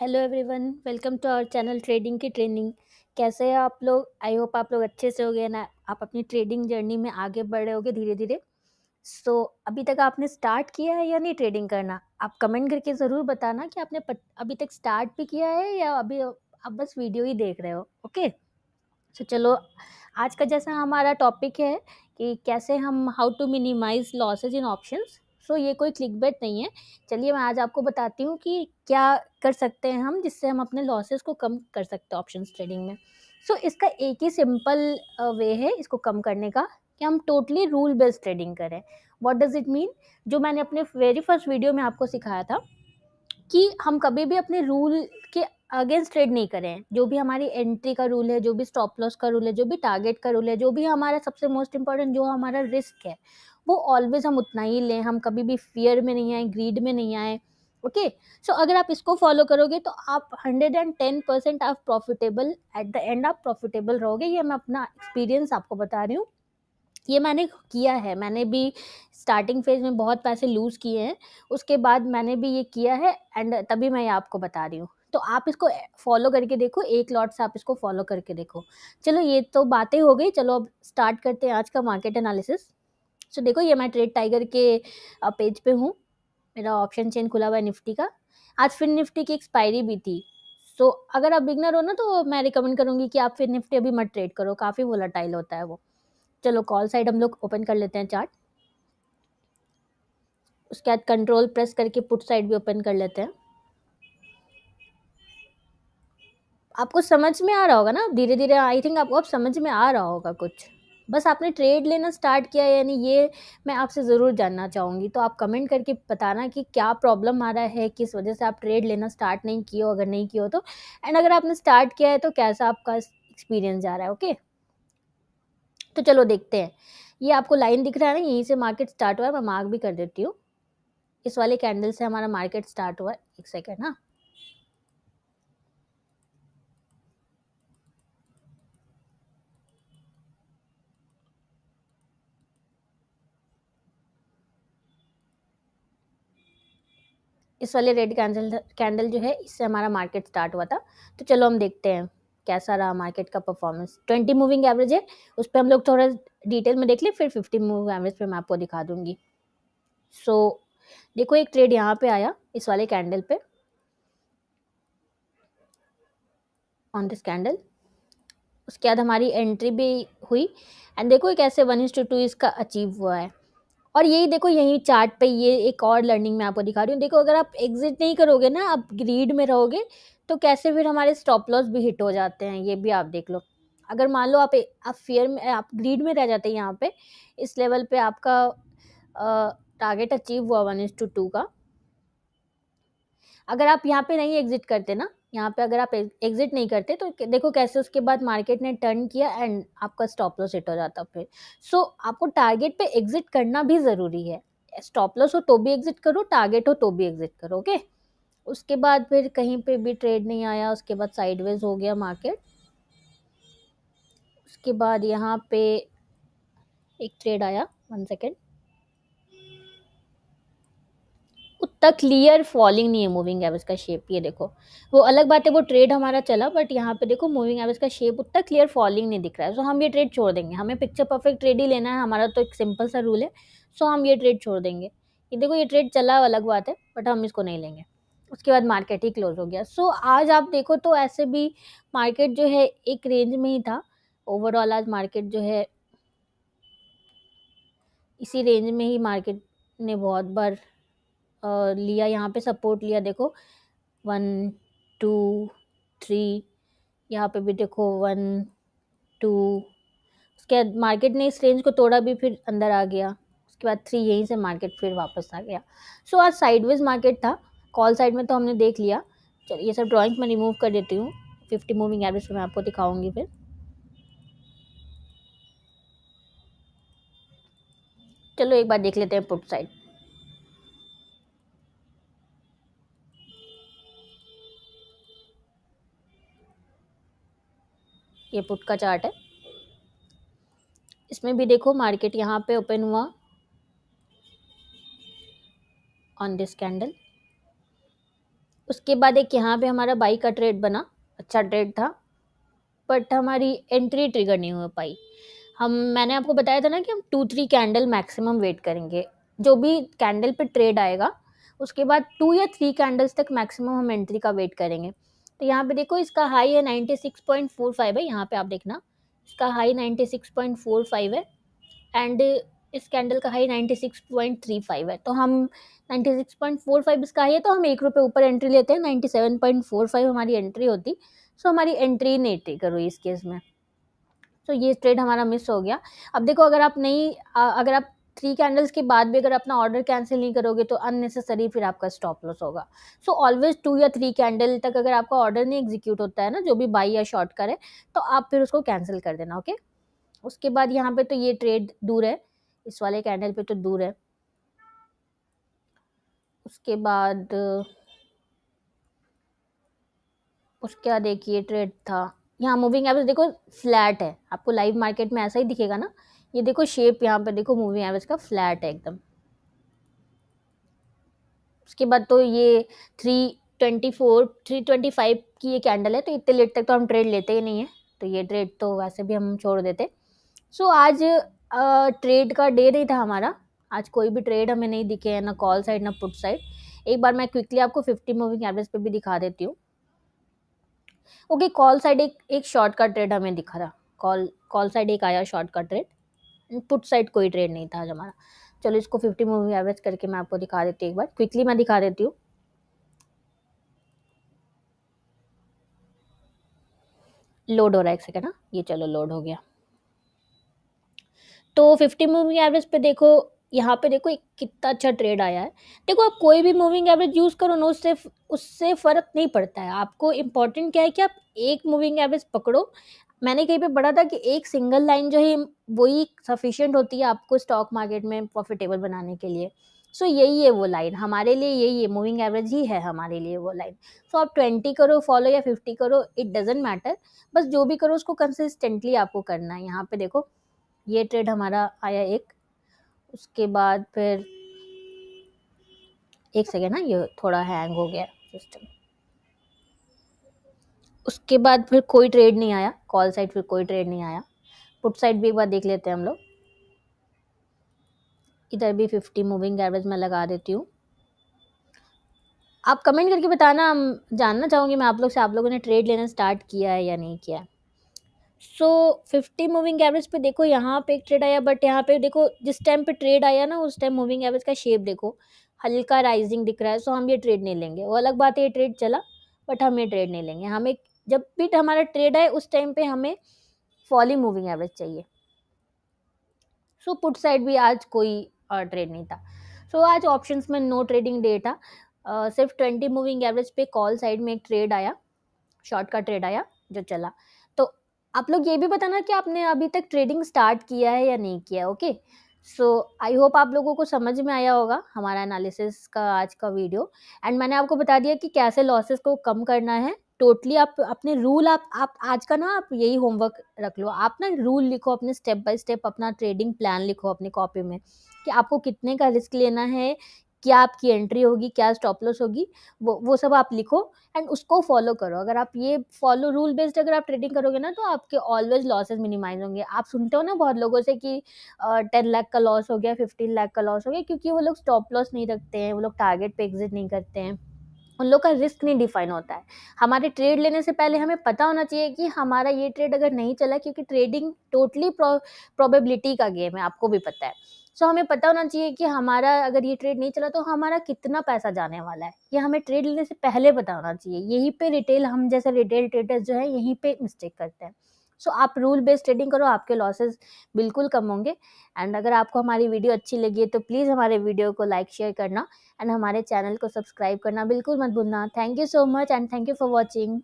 Hello everyone welcome to our channel trading की training कैसे हैं आप लोग आई होप आप लोग अच्छे से हो गए ना आप अपनी ट्रेडिंग जर्नी में आगे बढ़े होगे धीरे धीरे सो so, अभी तक आपने स्टार्ट किया है या नहीं ट्रेडिंग करना आप कमेंट करके ज़रूर बताना कि आपने पत, अभी तक स्टार्ट भी किया है या अभी आप बस वीडियो ही देख रहे हो ओके सो so, चलो आज का जैसा हमारा टॉपिक है कि कैसे हम how to minimize losses in options so तो ये कोई क्लिक बेट नहीं है चलिए मैं आज आपको बताती हूँ कि क्या कर सकते हैं हम जिससे हम अपने लॉसेस को कम कर सकते हैं ऑप्शन ट्रेडिंग में सो so, इसका एक ही सिंपल वे है इसको कम करने का कि हम टोटली रूल बेस्ड ट्रेडिंग करें वॉट डज़ इट मीन जो मैंने अपने वेरी फर्स्ट वीडियो में आपको सिखाया था कि हम कभी भी अपने रूल के अगेंस्ट ट्रेड नहीं करें जो भी हमारी एंट्री का रूल है जो भी स्टॉप लॉस का रूल है जो भी टारगेट का रूल है जो भी हमारा सबसे मोस्ट इम्पॉर्टेंट जो हमारा रिस्क है वो ऑलवेज़ हम उतना ही लें हम कभी भी फियर में नहीं आए ग्रीड में नहीं आए ओके सो अगर आप इसको फॉलो करोगे तो आप हंड्रेड एंड टेन परसेंट आप प्रॉफिटेबल एट द एंड आप प्रॉफिटेबल रहोगे ये मैं अपना एक्सपीरियंस आपको बता रही हूँ ये मैंने किया है मैंने भी स्टार्टिंग फेज में बहुत पैसे लूज़ किए हैं उसके बाद मैंने भी ये किया है एंड तभी मैं ये आपको बता रही हूँ तो आप इसको फॉलो करके देखो एक लॉट से आप इसको फॉलो करके देखो चलो ये तो बातें हो गई चलो अब स्टार्ट करते हैं आज का मार्केट एनालिसिस सो देखो ये मैं ट्रेड टाइगर के पेज पे हूँ मेरा ऑप्शन चेन खुला हुआ है निफ्टी का आज फिर निफ्टी की एक्सपायरी भी थी सो so, अगर आप बिगनर हो ना तो मैं रिकमेंड करूँगी कि आप फिर निफ्टी अभी मत ट्रेड करो काफ़ी वोलाटाइल होता है वो चलो कॉल साइड हम लोग ओपन कर लेते हैं चार्ट उसके बाद कंट्रोल प्रेस करके पुट साइड भी ओपन कर लेते हैं आपको समझ में आ रहा होगा ना धीरे धीरे आई थिंक आपको अब समझ में आ रहा होगा कुछ बस आपने ट्रेड लेना स्टार्ट किया यानी ये मैं आपसे ज़रूर जानना चाहूँगी तो आप कमेंट करके बताना कि क्या प्रॉब्लम आ रहा है किस वजह से आप ट्रेड लेना स्टार्ट नहीं किए हो अगर नहीं किए हो तो एंड अगर आपने स्टार्ट किया है तो कैसा आपका एक्सपीरियंस जा रहा है ओके तो चलो देखते हैं ये आपको लाइन दिख रहा है ना यहीं से मार्केट स्टार्ट हुआ है मैं मार्क भी कर देती हूँ इस वाले कैंडल से हमारा मार्केट स्टार्ट हुआ है एक सेकेंड हाँ इस वाले रेड कैंडल कैंडल जो है इससे हमारा मार्केट स्टार्ट हुआ था तो चलो हम देखते हैं कैसा रहा मार्केट का परफॉर्मेंस ट्वेंटी मूविंग एवरेज है उस पर हम लोग थोड़ा डिटेल में देख लें फिर फिफ्टी मूविंग एवरेज पर मैं आपको दिखा दूँगी सो so, देखो एक ट्रेड यहाँ पे आया इस वाले कैंडल पे ऑन दिस कैंडल उसके बाद हमारी एंट्री भी हुई एंड देखो एक ऐसे वन इंस टू टू इसका अचीव हुआ है और यही देखो यही चार्ट पे ये एक और लर्निंग मैं आपको दिखा रही हूँ देखो अगर आप एग्जिट नहीं करोगे ना आप ग्रीड में रहोगे तो कैसे फिर हमारे स्टॉप लॉस भी हिट हो जाते हैं ये भी आप देख लो अगर मान लो आप फेयर फियर में आप ग्रीड में रह जाते हैं यहाँ पे इस लेवल पे आपका टारगेट अचीव हुआ वन इज टू टू का अगर आप यहाँ पे नहीं एग्जिट करते ना यहाँ पे अगर आप एग्जिट नहीं करते तो देखो कैसे उसके बाद मार्केट ने टर्न किया एंड आपका स्टॉप लॉस हिट हो जाता फिर सो so, आपको टारगेट पे एग्जिट करना भी ज़रूरी है स्टॉप लॉस हो तो भी एग्जिट करो टारगेट हो तो भी एग्जिट करो ओके उसके बाद फिर कहीं पे भी ट्रेड नहीं आया उसके बाद साइडवेज हो गया मार्केट उसके बाद यहाँ पे एक ट्रेड आया वन सेकेंड तक क्लियर फॉलिंग नहीं है मूविंग एवरेज का शेप ये देखो वो अलग बात है वो ट्रेड हमारा चला बट यहाँ पे देखो मूविंग एवरेज का शेप उतना क्लियर फॉलिंग नहीं दिख रहा है सो so, हम ये ट्रेड छोड़ देंगे हमें पिक्चर परफेक्ट ट्रेड ही लेना है हमारा तो एक सिंपल सा रूल है सो so, हम ये ट्रेड छोड़ देंगे ये देखो ये ट्रेड चला अलग बात है बट हम इसको नहीं लेंगे उसके बाद मार्केट ही क्लोज हो गया सो so, आज आप देखो तो ऐसे भी मार्केट जो है एक रेंज में ही था ओवरऑल आज मार्केट जो है इसी रेंज में ही मार्केट ने बहुत बार लिया यहाँ पे सपोर्ट लिया देखो वन टू थ्री यहाँ पे भी देखो वन टू उसके बाद मार्केट ने इस रेंज को तोड़ा भी फिर अंदर आ गया उसके बाद थ्री यहीं से मार्केट फिर वापस आ गया सो so, आज साइडवेज मार्केट था कॉल साइड में तो हमने देख लिया चलिए ये सब ड्रॉइंग मैं रिमूव कर देती हूँ फिफ्टी मूविंग एवरेज मैं आपको दिखाऊंगी फिर चलो एक बार देख लेते हैं पुट साइड ये पुट का चार्ट है इसमें भी देखो मार्केट यहाँ पे ओपन हुआ ऑन दिस कैंडल उसके बाद एक यहाँ पे हमारा बाई का ट्रेड बना अच्छा ट्रेड था बट हमारी एंट्री ट्रिगर नहीं हो पाई हम मैंने आपको बताया था ना कि हम two three candle maximum wait करेंगे जो भी कैंडल पे ट्रेड आएगा उसके बाद टू या थ्री कैंडल्स तक मैक्सिमम हम एंट्री का वेट करेंगे तो यहाँ पे देखो इसका हाई है ninety six point four five है यहाँ पे आप देखना इसका high ninety six point four five है एंड इस कैंडल का high ninety six point three five है तो हम ninety six point four five इसका हाई है तो हम एक रुपये ऊपर एंट्री लेते हैं ninety seven point four five हमारी एंट्री होती सो हमारी एंट्री नहीं ट्रिकर हुई इस केस में तो ये ट्रेड हमारा मिस हो गया अब देखो अगर आप नहीं अगर आप थ्री कैंडल्स के बाद भी अगर अपना ऑर्डर कैंसिल नहीं करोगे तो अननेसेसरी फिर आपका स्टॉप लॉस होगा सो ऑलवेज टू या थ्री कैंडल तक अगर आपका ऑर्डर नहीं एग्जीक्यूट होता है ना जो भी बाई या शॉर्ट करे है तो आप फिर उसको कैंसिल कर देना ओके उसके बाद यहाँ पे तो ये ट्रेड दूर है इस वाले कैंडल पे तो दूर है उसके बाद उसके बाद एक ये ट्रेड था यहाँ मूविंग एवरेज देखो फ्लैट है आपको लाइव मार्केट में ऐसा ही दिखेगा ना ये देखो शेप यहाँ पर देखो मूविंग एवरेज का फ्लैट है एकदम उसके बाद तो ये three twenty four three twenty five की ये कैंडल है तो इतने लेट तक तो हम ट्रेड लेते ही नहीं है तो ये ट्रेड तो वैसे भी हम छोड़ देते सो so, आज आ, ट्रेड का डे नहीं था हमारा आज कोई भी ट्रेड हमें नहीं दिखे है ना कॉल साइड ना पुट साइड एक बार मैं क्विकली आपको फिफ्टी मूविंग एवरेज पर भी दिखा देती हूँ ओके कॉल साइड एक एक शॉर्ट का ट्रेड हमें दिखा था कॉल कॉल साइड एक आया शॉर्ट का ट्रेड पुट साइड कोई ट्रेड नहीं था आज हमारा चलो इसको फिफ्टी मूवी एवरेज करके मैं आपको दिखा देती हूँ एक बार क्विकली मैं दिखा देती हूँ लोड हो रहा है एक सेकेंड ना हाँ। ये चलो लोड हो गया तो फिफ्टी मूविंग एवरेज पे देखो यहाँ पे देखो कितना अच्छा ट्रेड आया है देखो आप कोई भी मूविंग एवरेज यूज़ करो ना उससे उससे फ़र्क नहीं पड़ता है आपको इम्पोर्टेंट क्या है कि आप एक मूविंग एवरेज पकड़ो मैंने कहीं पे पढ़ा था कि एक सिंगल लाइन जो है वही सफिशिएंट होती है आपको स्टॉक मार्केट में प्रॉफिटेबल बनाने के लिए सो so, यही है वो लाइन हमारे लिए यही है मूविंग एवरेज ही है हमारे लिए वो लाइन सो so, आप ट्वेंटी करो फॉलो या फिफ्टी करो इट डजेंट मैटर बस जो भी करो उसको कंसिस्टेंटली आपको करना है यहाँ पे देखो ये ट्रेड हमारा आया एक उसके बाद फिर एक सेकेंड ना हाँ, ये थोड़ा हैंग हो गया सिस्टम उसके बाद फिर कोई ट्रेड नहीं आया कॉल साइड फिर कोई ट्रेड नहीं आया पुट साइड भी एक बार देख लेते हैं हम लोग इधर भी फिफ्टी मूविंग एवरेज मैं लगा देती हूँ आप कमेंट करके बताना हम जानना चाहूँगी मैं आप लोग से आप लोगों ने ट्रेड लेना स्टार्ट किया है या नहीं किया है सो फिफ्टी मूविंग एवरेज पे देखो यहाँ पे एक ट्रेड आया बट यहाँ पे देखो जिस टाइम पे ट्रेड आया ना उस टाइम मूविंग एवरेज का शेप देखो हल्का राइजिंग दिख रहा है सो हम ये ट्रेड नहीं लेंगे वो अलग बात है ये ट्रेड चला बट हम ये ट्रेड नहीं लेंगे हम एक जब पिट हमारा ट्रेड है उस टाइम पे हमें फॉली मूविंग एवरेज चाहिए सो पुट साइड भी आज कोई ट्रेड नहीं था सो so, आज ऑप्शंस में नो ट्रेडिंग डे था सिर्फ ट्वेंटी मूविंग एवरेज पे कॉल साइड में एक ट्रेड आया शॉर्ट का ट्रेड आया जो चला तो आप लोग ये भी बताना कि आपने अभी तक ट्रेडिंग स्टार्ट किया है या नहीं किया है ओके सो आई होप आप लोगों को समझ में आया होगा हमारा एनालिसिस का आज का वीडियो एंड मैंने आपको बता दिया कि कैसे लॉसेस को कम करना है टोटली आप अपने रूल आप आप आज का ना आप यही होमवर्क रख लो आप ना रूल लिखो अपने स्टेप बाय स्टेप अपना ट्रेडिंग प्लान लिखो अपनी कॉपी में कि आपको कितने का रिस्क लेना है क्या आपकी एंट्री होगी क्या स्टॉप लॉस होगी वो वो सब आप लिखो एंड उसको फॉलो करो अगर आप ये फॉलो रूल बेस्ड अगर आप ट्रेडिंग करोगे ना तो आपके ऑलवेज लॉसेज मिनिमाइज होंगे आप सुनते हो ना बहुत लोगों से कि टेन लाख का लॉस हो गया फिफ्टीन लाख का लॉस हो गया क्योंकि वो लोग स्टॉप लॉस नहीं रखते हैं वो लोग टारगेट पे एग्जिट नहीं करते हैं उन लोग का रिस्क नहीं डिफाइन होता है हमारे ट्रेड लेने से पहले हमें पता होना चाहिए कि हमारा ये ट्रेड अगर नहीं चला क्योंकि ट्रेडिंग टोटली प्रोबेबिलिटी का गेम है आपको भी पता है सो so, हमें पता होना चाहिए कि हमारा अगर ये ट्रेड नहीं चला तो हमारा कितना पैसा जाने वाला है ये हमें ट्रेड लेने से पहले पता होना चाहिए यहीं पे रिटेल हम जैसे रिटेल ट्रेडर्स जो है यहीं पे मिस्टेक करते हैं सो आप रूल बेस्ड ट्रेडिंग करो आपके लॉसेस बिल्कुल कम होंगे एंड अगर आपको हमारी वीडियो अच्छी लगी है तो प्लीज़ हमारे वीडियो को लाइक शेयर करना एंड हमारे चैनल को सब्सक्राइब करना बिल्कुल मत भूलना thank you so much and thank you for watching